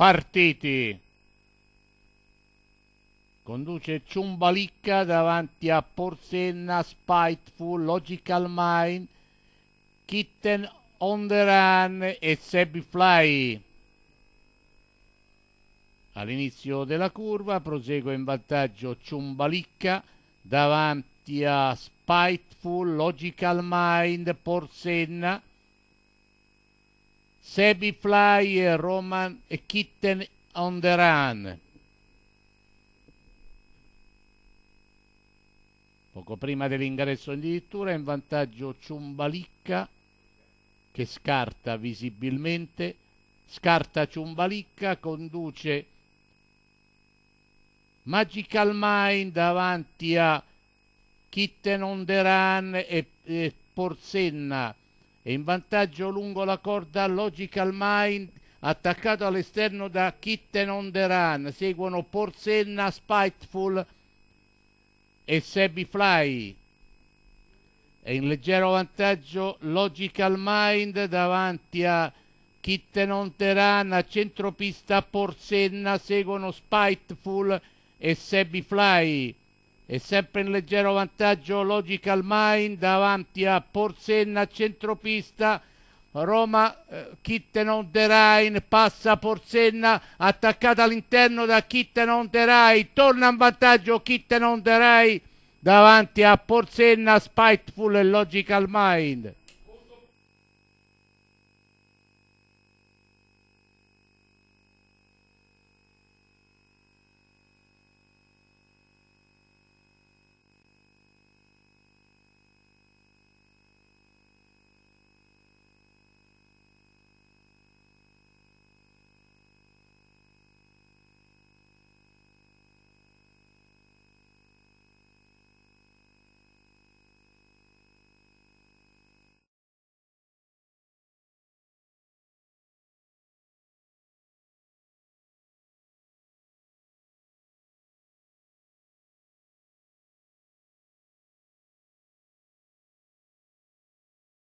partiti. Conduce Ciumbalicca davanti a Porsenna, Spiteful, Logical Mind, Kitten on the Run e Sebi Fly. All'inizio della curva prosegue in vantaggio Ciumbalicca davanti a Spiteful, Logical Mind, Porsenna, Sebi Fly, Roman e Kitten on the Run. Poco prima dell'ingresso addirittura in vantaggio Ciumbalicca che scarta visibilmente, scarta Ciumbalicca, conduce Magical Mind davanti a Kitten on the Run e, e Porsenna e in vantaggio lungo la corda Logical Mind attaccato all'esterno da Kitten on the Run seguono Porsenna, Spiteful e Sebi Fly e in leggero vantaggio Logical Mind davanti a Kitten on the Run a centropista Porsenna seguono Spiteful e Sebi Fly e sempre in leggero vantaggio Logical Mind davanti a Porsenna centropista Roma eh, Kitten on the Rhine passa Porsenna attaccata all'interno da Kitten on the Rhine torna in vantaggio Kitten on the Rhine davanti a Porsenna Spiteful e Logical Mind